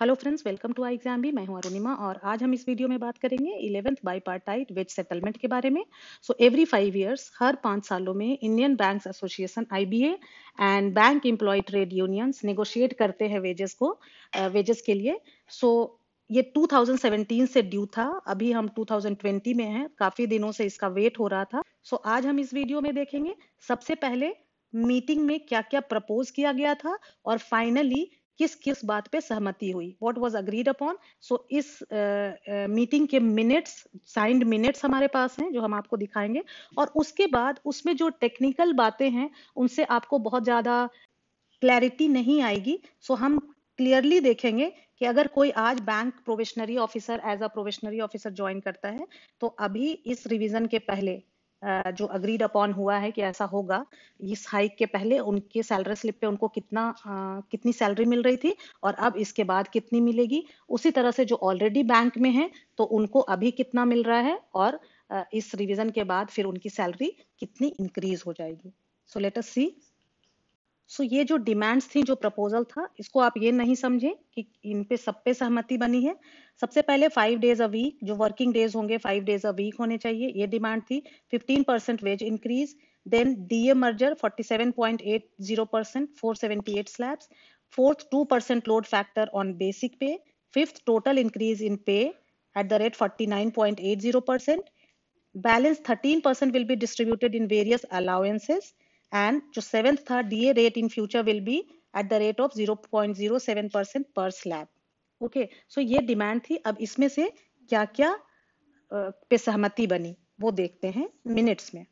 Hello friends welcome to I exam भी मैं हूं अरुणिमा और आज हम इस वीडियो में बात करेंगे इलेवेंथ बाईपार्टाइट वेज सेटलमेंट के बारे में सो एवरी फाइव इयर्स हर पांच सालों में Indian banks association IBA and bank employ trade unions negotiate करते हैं वेजेस को वेजेस के लिए सो so, ये 2017 से ड्यू था अभी हम 2020 में हैं काफी दिनों से इसका वेट हो रहा था सो so, आज हम इस वीडियो में देखेंगे सबसे पहले मीटिंग में क्या क्या प्रपोज किया गया था और फाइनली किस किस बात पे सहमति हुई what was agreed upon so इस मीटिंग uh, uh, के मिनट्स साइंड मिनट्स हमारे पास हैं जो हम आपको दिखाएंगे और उसके बाद उसमें जो टेक्निकल बातें हैं उनसे आपको बहुत ज़्यादा क्लैरिटी नहीं आएगी सो so हम क्लियरली देखेंगे कि अगर कोई आज bank probationary officer as a probationary officer join करता है तो अभी इस रिवीजन के पहले जो अग्रीड अपॉन हुआ है कि ऐसा होगा इस हाइक के पहले उनके सैलरी स्लिप पे उनको कितना कितनी सैलरी मिल रही थी और अब इसके बाद कितनी मिलेगी उसी तरह से जो ऑलरेडी बैंक में है तो उनको अभी कितना मिल रहा है और इस रिवीजन के बाद फिर उनकी सैलरी कितनी इंक्रीज हो जाएगी सो लेट अस सी सो ये जो डिमांड्स थी जो प्रपोजल था इसको आप ये नहीं समझें कि इन पे सब पे सहमति बनी है सबसे पहले फाइव डेज अ वीक जो वर्किंग डेज होंगे फाइव डेज अ वीक होने चाहिए ये डिमांड थी fifteen percent wage increase then DA merger zero percent four slabs fourth two percent load factor on basic pay fifth total increase in pay at the rate forty nine point eight zero percent balance thirteen percent will be distributed in various allowances and जो seventh था DA rate in future will be at the rate of 0.07 percent per slab. okay, so ये demand थी अब इसमें से क्या क्या पे सहमति बनी वो देखते हैं मिनट्स में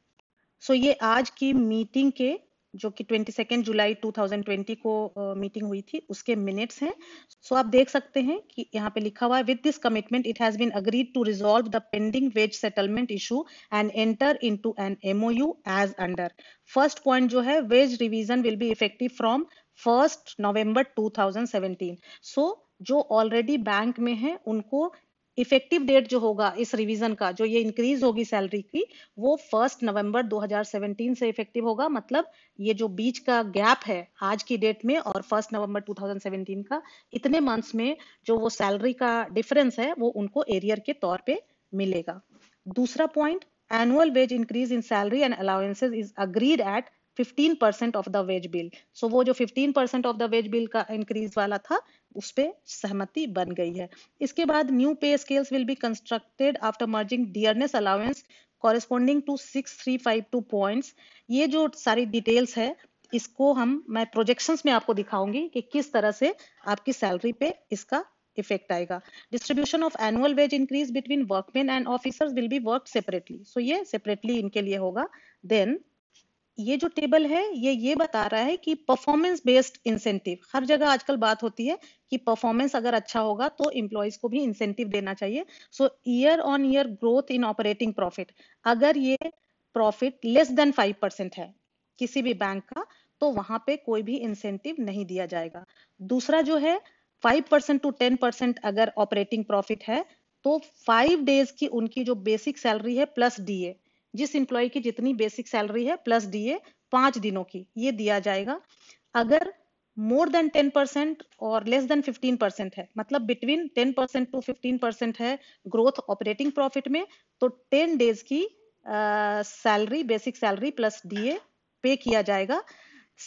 सो so ये आज की meeting के जो कि 22 जुलाई 2020 को मीटिंग uh, हुई थी उसके मिनट्स हैं सो so, आप देख सकते हैं कि यहाँ पे लिखा हुआ है with this commitment it has been agreed to resolve the pending wage settlement issue and enter into an MOU as under first point जो है wage revision will be effective from first November 2017 so so, जो already bank में है उनको effective date जो होगा इस revision का जो ये इंक्रीज होगी सैलरी की वो फर्स्ट नवंबर 2017 से इफेक्टिव होगा मतलब ये जो बीच का गैप है आज की डेट में और फर्स्ट नवंबर 2017 का इतने मंथ्स में जो वो सैलरी का डिफरेंस है वो उनको एरियर के तौर पे मिलेगा दूसरा point annual wage increase in salary and allowances is agreed at 15% of the wage bill so वो जो 15% ऑफ द वेज बिल का इंक्रीज वाला था उस पर सहमति बन गई है इसके बाद new pay scales will be constructed after merging dearness allowance corresponding to six three five two points ये जो सारी डिटेल्स है इसको हम मैं प्रोजेक्शंस में आपको दिखाऊंगी कि किस तरह से आपकी सैलरी पे इसका इफेक्ट आएगा distribution of annual wage increase between workman and officers will be work separately so ये सेपरेटली इनके लिए होगा देन ये जो टेबल है ये ये बता रहा है कि परफॉर्मेंस बेस्ड इंसेंटिव हर जगह आजकल बात होती है कि परफॉर्मेंस अगर अच्छा होगा तो इम्प्लॉयज को भी इंसेंटिव देना चाहिए so year on year growth in operating profit अगर ये profit less than five percent है किसी भी बैंक का तो वहां पे कोई भी इंसेंटिव नहीं दिया जाएगा दूसरा जो है five percent to ten percent अगर ऑपरेटिंग प्रॉफिट है तो फाइव डेज की उनकी जो बेसिक सैलरी है प्लस डीए जिस इंप्लॉय की जितनी बेसिक सैलरी है प्लस डीए पांच दिनों की ये दिया जाएगा अगर मोर देन टेन परसेंट और लेस देन फिफ्टीन परसेंट है मतलब between ten percent to fifteen percent है ग्रोथ ऑपरेटिंग प्रॉफिट में तो टेन डेज की salary basic salary plus DA pay किया जाएगा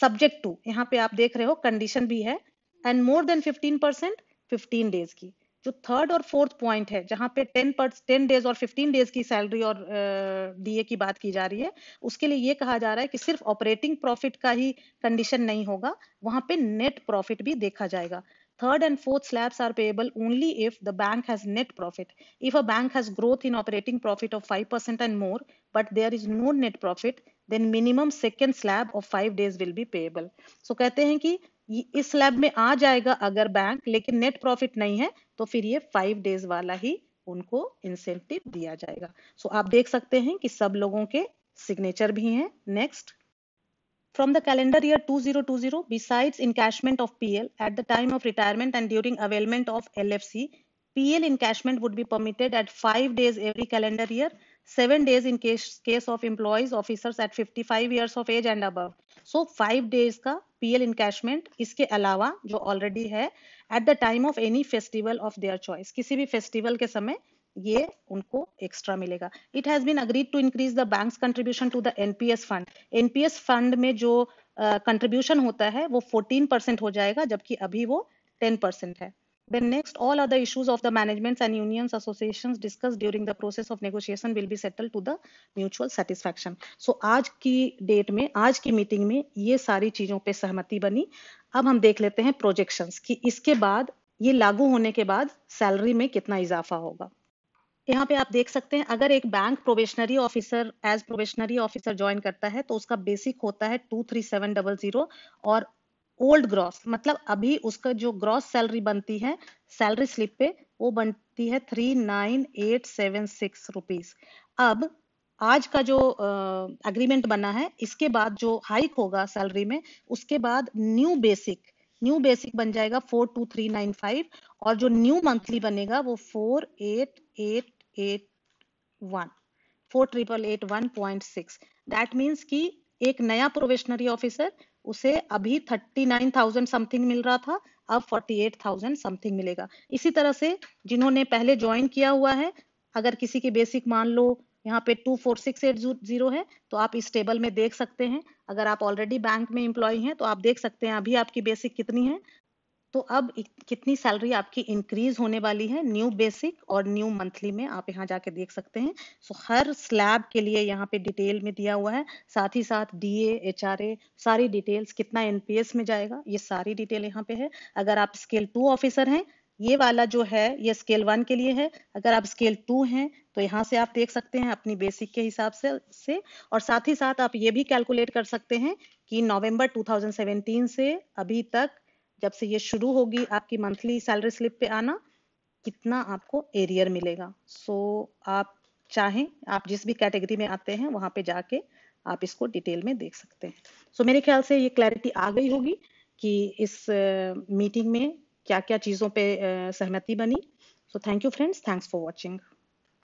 सब्जेक्ट टू यहाँ पे आप देख रहे हो कंडीशन भी है and more than fifteen percent fifteen days की जो थर्ड और फोर्थ पॉइंट है जहां पे टेन पर टेन डेज और फिफ्टीन डेज की सैलरी और डीए की बात की जा रही है उसके लिए ये कहा जा रहा है कि सिर्फ ऑपरेटिंग प्रॉफिट का ही कंडीशन नहीं होगा वहां पे नेट प्रॉफिट भी देखा जाएगा third and fourth slabs are payable only if the bank has net profit if a bank has growth in operating profit of five percent and more but there is no net profit then minimum second slab of five days will be payable so कहते हैं कि इस slab में आ जाएगा अगर bank लेकिन net profit नहीं है तो फिर ये फाइव डेज वाला ही उनको इंसेंटिव दिया जाएगा सो so, आप देख सकते हैं कि सब लोगों के सिग्नेचर भी हैं next from the calendar year 2020 besides encashment of pl at the time of retirement and during availment of lfc pl encashment would be permitted at 5 days every calendar year 7 days in case case of employees officers at 55 years of age and above so 5 days ka pl encashment iske alawa jo already hai at the time of any festival of their choice किसी भी festival के समय ये उनको extra मिलेगा it has been agreed to increase the bank's contribution to the NPS fund NPS fund में जो contribution uh, होता है वो 14 परसेंट हो जाएगा जबकि अभी वो 10 परसेंट है then next all other issues of the management and unions associations discuss during the process of negotiation will be settle to the mutual satisfaction. So आज की डेट में आज की मीटिंग में ये सारी चीजों पे सहमति बनी अब हम देख लेते हैं प्रोजेक्शंस कि इसके बाद ये लागू होने के बाद सैलरी में कितना इजाफा होगा यहाँ पे आप देख सकते हैं अगर एक bank probationary officer as probationary officer join करता है तो उसका बेसिक होता है two three seven double zero और ओल्ड ग्रॉस मतलब अभी उसका जो ग्रॉस सैलरी बनती है सैलरी स्लिप पे वो बनती है three nine eight seven six rupees अब आज का जो अग्रीमेंट बना है इसके बाद जो हाइक होगा सैलरी में उसके बाद न्यू बेसिक न्यू बेसिक बन जाएगा four two three nine five और जो न्यू मंथली बनेगा वो four eight eight eight one four triple eight one point six that means कि एक नया प्रोवेशनरी ऑफिसर उसे अभी थर्टी नाइन थाउजेंड समथिंग मिल रहा था अब फोर्टी एट थाउजेंड समथिंग मिलेगा इसी तरह से जिन्होंने पहले ज्वाइन किया हुआ है अगर किसी की बेसिक मान लो यहाँ पे two four six eight zero है तो आप इस टेबल में देख सकते हैं अगर आप ऑलरेडी बैंक में इम्प्लॉय हैं तो आप देख सकते हैं अभी आपकी बेसिक कितनी है तो अब कितनी सैलरी आपकी इंक्रीज होने वाली है न्यू बेसिक और न्यू मंथली में आप यहाँ जाके देख सकते हैं सो so, हर स्लैब के लिए यहाँ पे डिटेल में दिया हुआ है साथ ही साथ डी एच आर ए सारी डिटेल्स कितना एनपीएस में जाएगा ये सारी डिटेल यहाँ पे है अगर आप स्केल टू ऑफिसर हैं ये वाला जो है ये स्केल वन के लिए है अगर आप स्केल टू हैं तो यहाँ से आप देख सकते हैं अपनी बेसिक के हिसाब से से और साथ ही साथ आप ये भी कैलकुलेट कर सकते हैं कि नवंबर 2017 से अभी तक जब से ये शुरू होगी आपकी मंथली सैलरी स्लिप पे आना कितना आपको एरियर मिलेगा सो so, आप चाहें आप जिस भी कैटेगरी में आते हैं वहां पे जाके आप इसको डिटेल में देख सकते हैं सो so, मेरे ख्याल से ये क्लैरिटी आ गई होगी कि इस मीटिंग uh, में क्या क्या चीज़ों पे uh, सहमति बनी so thank you friends thanks for watching